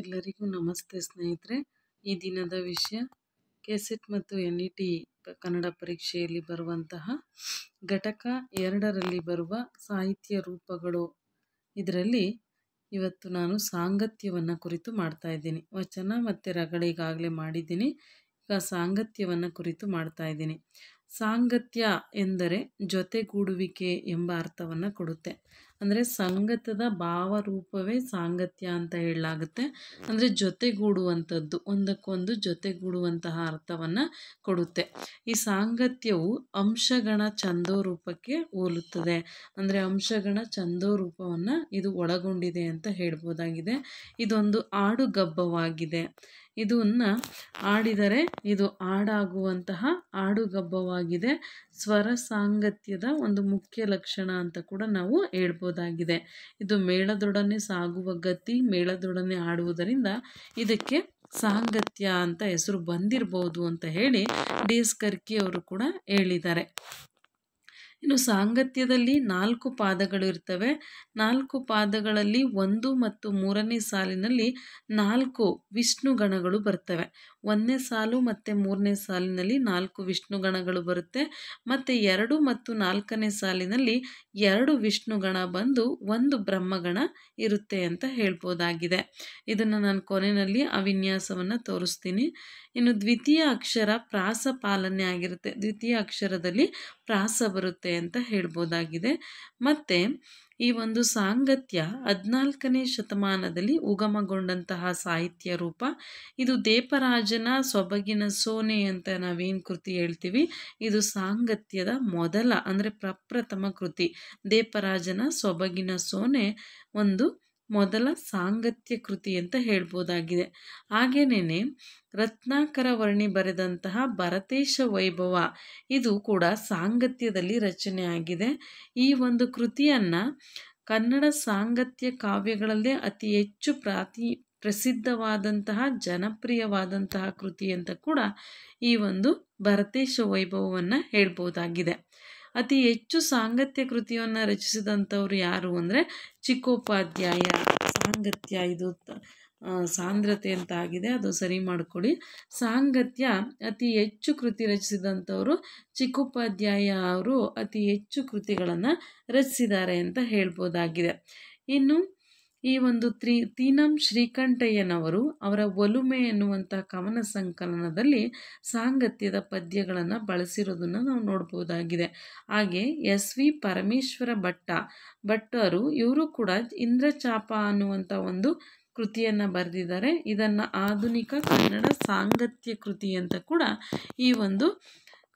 ಎಲ್ಲರಿಗೂ ನಮಸ್ತೆ ಸ್ನೇಹಿತರೆ ಈ ದಿನದ ವಿಷಯ ಕೆಸೆಟ್ ಮತ್ತು ಎನ್ ಇ ಟಿ ಕನ್ನಡ ಪರೀಕ್ಷೆಯಲ್ಲಿ ಬರುವಂತಹ ಘಟಕ ಎರಡರಲ್ಲಿ ಬರುವ ಸಾಹಿತ್ಯ ರೂಪಗಳು ಇದರಲ್ಲಿ ಇವತ್ತು ನಾನು ಸಾಂಗತ್ಯವನ್ನು ಕುರಿತು ಮಾಡ್ತಾ ಇದ್ದೀನಿ ವಚನ ಮತ್ತು ರಗಳಿಗಾಗಲೇ ಮಾಡಿದ್ದೀನಿ ಈಗ ಸಾಂಗತ್ಯವನ್ನು ಕುರಿತು ಮಾಡ್ತಾ ಇದ್ದೀನಿ ಸಾಂಗತ್ಯ ಎಂದರೆ ಜೊತೆಗೂಡುವಿಕೆ ಎಂಬ ಅರ್ಥವನ್ನು ಕೊಡುತ್ತೆ ಅಂದರೆ ಸಂಗತದ ಭಾವರೂಪವೇ ಸಾಂಗತ್ಯ ಅಂತ ಹೇಳಲಾಗುತ್ತೆ ಅಂದರೆ ಜೊತೆಗೂಡುವಂಥದ್ದು ಒಂದಕ್ಕೊಂದು ಜೊತೆಗೂಡುವಂತಹ ಅರ್ಥವನ್ನು ಕೊಡುತ್ತೆ ಈ ಸಾಂಗತ್ಯವು ಅಂಶಗಣ ಛಂದೋ ರೂಪಕ್ಕೆ ಹೋಲುತ್ತದೆ ಅಂದರೆ ಅಂಶಗಣ ಛಂದೋ ರೂಪವನ್ನು ಇದು ಒಳಗೊಂಡಿದೆ ಅಂತ ಹೇಳ್ಬೋದಾಗಿದೆ ಇದೊಂದು ಆಡುಗಬ್ಬವಾಗಿದೆ ಇದನ್ನು ಆಡಿದರೆ ಇದು ಹಾಡಾಗುವಂತಹ ಆಡುಗಬ್ಬವಾಗಿ ಸ್ವರ ಸಾಂಗತ್ಯದ ಒಂದು ಮುಖ್ಯ ಲಕ್ಷಣ ಅಂತ ಕೂಡ ನಾವು ಹೇಳ್ಬೋದಾಗಿದೆ ಇದು ಮೇಳದೊಡನೆ ಸಾಗುವ ಗತಿ ಮೇಳದೊಡನೆ ಆಡುವುದರಿಂದ ಇದಕ್ಕೆ ಸಾಂಗತ್ಯ ಅಂತ ಹೆಸರು ಬಂದಿರಬಹುದು ಅಂತ ಹೇಳಿ ಡಿ ಕರ್ಕಿ ಅವರು ಕೂಡ ಹೇಳಿದ್ದಾರೆ ಇನ್ನು ಸಾಂಗತ್ಯದಲ್ಲಿ ನಾಲ್ಕು ಪಾದಗಳು ಇರ್ತವೆ ನಾಲ್ಕು ಪಾದಗಳಲ್ಲಿ ಒಂದು ಮತ್ತು ಮೂರನೇ ಸಾಲಿನಲ್ಲಿ ನಾಲ್ಕು ವಿಷ್ಣು ಗಣಗಳು ಬರ್ತವೆ ಒಂದನೇ ಸಾಲು ಮತ್ತು ಮೂರನೇ ಸಾಲಿನಲ್ಲಿ ನಾಲ್ಕು ವಿಷ್ಣುಗಣಗಳು ಬರುತ್ತೆ ಮತ್ತು ಎರಡು ಮತ್ತು ನಾಲ್ಕನೇ ಸಾಲಿನಲ್ಲಿ ಎರಡು ವಿಷ್ಣುಗಣ ಬಂದು ಒಂದು ಬ್ರಹ್ಮಗಣ ಇರುತ್ತೆ ಅಂತ ಹೇಳ್ಬೋದಾಗಿದೆ ಇದನ್ನು ನಾನು ಕೊನೆಯಲ್ಲಿ ಆ ವಿನ್ಯಾಸವನ್ನು ತೋರಿಸ್ತೀನಿ ಇನ್ನು ದ್ವಿತೀಯ ಅಕ್ಷರ ಪ್ರಾಸ ಪಾಲನೆ ಆಗಿರುತ್ತೆ ದ್ವಿತೀಯ ಅಕ್ಷರದಲ್ಲಿ ಪ್ರಾಸ ಬರುತ್ತೆ ಅಂತ ಹೇಳ್ಬೋದಾಗಿದೆ ಮತ್ತು ಈ ಒಂದು ಸಾಂಗತ್ಯ ಹದಿನಾಲ್ಕನೇ ಶತಮಾನದಲ್ಲಿ ಉಗಮಗೊಂಡಂತಹ ಸಾಹಿತ್ಯ ರೂಪ ಇದು ದೇಪರಾಜನ ಸೊಬಗಿನ ಸೋನೆ ಅಂತ ನಾವೇನು ಕೃತಿ ಹೇಳ್ತೀವಿ ಇದು ಸಾಂಗತ್ಯದ ಮೊದಲ ಅಂದರೆ ಪ್ರಪ್ರಥಮ ಕೃತಿ ದೇಪರಾಜನ ಸೊಬಗಿನ ಸೋನೆ ಒಂದು ಮೊದಲ ಸಾಂಗತ್ಯ ಕೃತಿ ಅಂತ ಹೇಳ್ಬೋದಾಗಿದೆ ಹಾಗೇನೇ ರತ್ನಾಕರ ವರ್ಣಿ ಬರೆದಂತಹ ಭರತೇಶ ವೈಭವ ಇದು ಕೂಡ ಸಾಂಗತ್ಯದಲ್ಲಿ ರಚನೆಯಾಗಿದೆ ಈ ಒಂದು ಕೃತಿಯನ್ನು ಕನ್ನಡ ಸಾಂಗತ್ಯ ಕಾವ್ಯಗಳಲ್ಲೇ ಅತಿ ಹೆಚ್ಚು ಪ್ರಾತಿ ಪ್ರಸಿದ್ಧವಾದಂತಹ ಜನಪ್ರಿಯವಾದಂತಹ ಕೃತಿ ಅಂತ ಕೂಡ ಈ ಒಂದು ಭರತೇಶ ವೈಭವವನ್ನು ಹೇಳ್ಬೋದಾಗಿದೆ ಅತಿ ಹೆಚ್ಚು ಸಾಂಗತ್ಯ ಕೃತಿಯನ್ನು ರಚಿಸಿದಂಥವ್ರು ಯಾರು ಅಂದರೆ ಚಿಕ್ಕೋಪಾಧ್ಯಾಯ ಸಾಂಗತ್ಯ ಇದು ಸಾಂದ್ರತೆ ಅಂತ ಆಗಿದೆ ಅದು ಸರಿ ಮಾಡ್ಕೊಳ್ಳಿ ಸಾಂಗತ್ಯ ಅತಿ ಹೆಚ್ಚು ಕೃತಿ ರಚಿಸಿದಂಥವರು ಚಿಕ್ಕೋಪಾಧ್ಯಾಯ ಅವರು ಅತಿ ಹೆಚ್ಚು ಕೃತಿಗಳನ್ನು ರಚಿಸಿದ್ದಾರೆ ಅಂತ ಹೇಳ್ಬೋದಾಗಿದೆ ಇನ್ನು ಈ ಒಂದು ತ್ರೀ ತೀನಂ ಶ್ರೀಕಂಠಯ್ಯನವರು ಅವರ ಒಲುಮೆ ಎನ್ನುವಂಥ ಕವನ ಸಂಕಲನದಲ್ಲಿ ಸಾಂಗತ್ಯದ ಪದ್ಯಗಳನ್ನು ಬಳಸಿರೋದನ್ನು ನಾವು ನೋಡ್ಬೋದಾಗಿದೆ ಹಾಗೆ ಎಸ್ ವಿ ಪರಮೇಶ್ವರ ಭಟ್ಟ ಭಟ್ಟರು ಇವರು ಕೂಡ ಇಂದ್ರಚಾಪ ಅನ್ನುವಂಥ ಒಂದು ಕೃತಿಯನ್ನು ಬರೆದಿದ್ದಾರೆ ಇದನ್ನು ಆಧುನಿಕ ಕನ್ನಡ ಸಾಂಗತ್ಯ ಕೃತಿ ಅಂತ ಕೂಡ ಈ ಒಂದು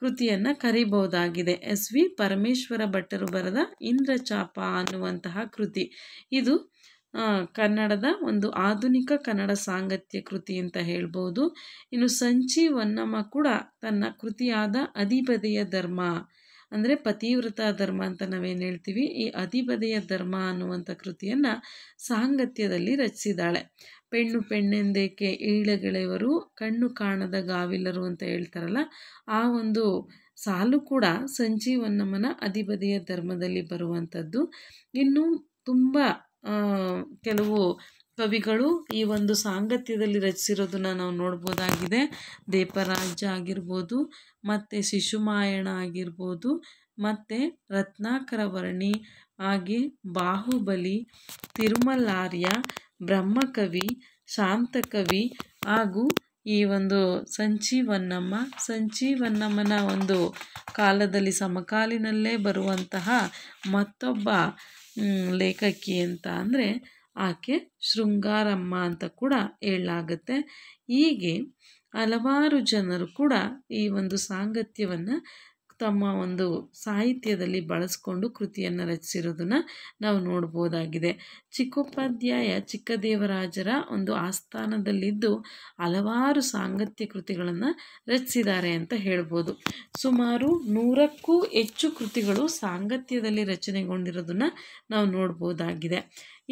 ಕೃತಿಯನ್ನು ಕರೀಬಹುದಾಗಿದೆ ಎಸ್ ವಿ ಪರಮೇಶ್ವರ ಭಟ್ಟರು ಬರೆದ ಇಂದ್ರಚಾಪ ಅನ್ನುವಂತಹ ಕೃತಿ ಇದು ಕನ್ನಡದ ಒಂದು ಆಧುನಿಕ ಕನ್ನಡ ಸಾಂಗತ್ಯ ಕೃತಿ ಅಂತ ಹೇಳ್ಬೋದು ಇನ್ನು ಸಂಚಿ ಹೊನ್ನಮ್ಮ ಕೂಡ ತನ್ನ ಕೃತಿಯಾದ ಅಧಿಪದೆಯ ಧರ್ಮ ಅಂದರೆ ಪತಿವ್ರತ ಧರ್ಮ ಅಂತ ನಾವೇನು ಹೇಳ್ತೀವಿ ಈ ಅಧಿಪದೆಯ ಧರ್ಮ ಅನ್ನುವಂಥ ಕೃತಿಯನ್ನು ಸಾಂಗತ್ಯದಲ್ಲಿ ರಚಿಸಿದಾಳೆ ಪೆಣ್ಣು ಪೆಣ್ಣೆಂದೇಕೆ ಈಳಗೆಳೆಯವರು ಕಣ್ಣು ಕಾಣದ ಗಾವಿಲರು ಅಂತ ಹೇಳ್ತಾರಲ್ಲ ಆ ಒಂದು ಸಾಲು ಕೂಡ ಸಂಜೀವನಮ್ಮನ ಅಧಿಪದೆಯ ಧರ್ಮದಲ್ಲಿ ಬರುವಂಥದ್ದು ಇನ್ನು ತುಂಬ ಕೆಲವು ಕವಿಗಳು ಈ ಒಂದು ಸಾಂಗತ್ಯದಲ್ಲಿ ರಚಿಸಿರೋದನ್ನು ನಾವು ನೋಡ್ಬೋದಾಗಿದೆ ದೇಪರಾಜ ಆಗಿರ್ಬೋದು ಮತ್ತು ಶಿಶುಮಾಯಣ ಆಗಿರ್ಬೋದು ಮತ್ತು ರತ್ನಾಕರ ವರ್ಣಿ ಹಾಗೆ ಬಾಹುಬಲಿ ತಿರುಮಲಾರ್ಯ ಬ್ರಹ್ಮಕವಿ ಶಾಂತಕವಿ ಹಾಗೂ ಈ ಒಂದು ಸಂಚೀವನ್ನಮ್ಮ ಸಂಚೀವನ್ನಮ್ಮನ ಒಂದು ಕಾಲದಲ್ಲಿ ಸಮಕಾಲಿನಲ್ಲೇ ಬರುವಂತಹ ಮತ್ತೊಬ್ಬ ಲೇಖಕಿ ಅಂತ ಅಂದರೆ ಆಕೆ ಶೃಂಗಾರಮ್ಮ ಅಂತ ಕೂಡ ಹೇಳಲಾಗತ್ತೆ ಹೀಗೆ ಹಲವಾರು ಜನರು ಕೂಡ ಈ ಒಂದು ಸಾಂಗತ್ಯವನ್ನು ತಮ್ಮ ಒಂದು ಸಾಹಿತ್ಯದಲ್ಲಿ ಬಳಸ್ಕೊಂಡು ಕೃತಿಯನ್ನು ರಚಿಸಿರೋದನ್ನು ನಾವು ನೋಡ್ಬೋದಾಗಿದೆ ಚಿಕ್ಕೋಪಾಧ್ಯಾಯ ಚಿಕ್ಕದೇವರಾಜರ ಒಂದು ಆಸ್ಥಾನದಲ್ಲಿದ್ದು ಹಲವಾರು ಸಾಂಗತ್ಯ ಕೃತಿಗಳನ್ನು ರಚಿಸಿದ್ದಾರೆ ಅಂತ ಹೇಳ್ಬೋದು ಸುಮಾರು ನೂರಕ್ಕೂ ಹೆಚ್ಚು ಕೃತಿಗಳು ಸಾಂಗತ್ಯದಲ್ಲಿ ರಚನೆಗೊಂಡಿರೋದನ್ನು ನಾವು ನೋಡ್ಬೋದಾಗಿದೆ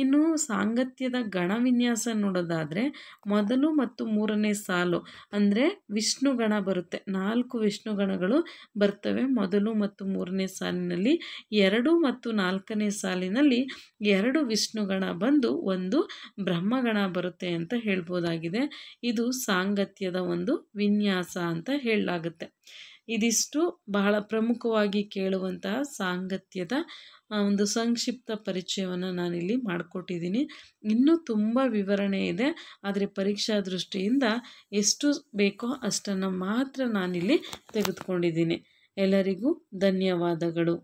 ಇನ್ನು ಸಾಂಗತ್ಯದ ಗಣವಿನ್ಯಾಸ ನೋಡೋದಾದರೆ ಮೊದಲು ಮತ್ತು ಮೂರನೇ ಸಾಲು ಅಂದರೆ ವಿಷ್ಣು ಗಣ ಬರುತ್ತೆ ನಾಲ್ಕು ವಿಷ್ಣು ಗಣಗಳು ಬರ್ತವೆ ಮೊದಲು ಮತ್ತು ಮೂರನೇ ಸಾಲಿನಲ್ಲಿ ಎರಡು ಮತ್ತು ನಾಲ್ಕನೇ ಸಾಲಿನಲ್ಲಿ ಎರಡು ವಿಷ್ಣು ಗಣ ಬಂದು ಒಂದು ಬ್ರಹ್ಮಗಣ ಬರುತ್ತೆ ಅಂತ ಹೇಳ್ಬೋದಾಗಿದೆ ಇದು ಸಾಂಗತ್ಯದ ಒಂದು ವಿನ್ಯಾಸ ಅಂತ ಹೇಳಲಾಗುತ್ತೆ ಇದಿಷ್ಟು ಬಹಳ ಪ್ರಮುಖವಾಗಿ ಕೇಳುವಂತಹ ಸಾಂಗತ್ಯದ ಒಂದು ಸಂಕ್ಷಿಪ್ತ ಪರಿಚಯವನ್ನು ನಾನಿಲ್ಲಿ ಮಾಡಿಕೊಟ್ಟಿದ್ದೀನಿ ಇನ್ನೂ ತುಂಬ ವಿವರಣೆ ಇದೆ ಆದರೆ ಪರೀಕ್ಷಾ ದೃಷ್ಟಿಯಿಂದ ಎಷ್ಟು ಬೇಕೋ ಅಷ್ಟನ್ನು ಮಾತ್ರ ನಾನಿಲ್ಲಿ ತೆಗೆದುಕೊಂಡಿದ್ದೀನಿ ಎಲ್ಲರಿಗೂ ಧನ್ಯವಾದಗಳು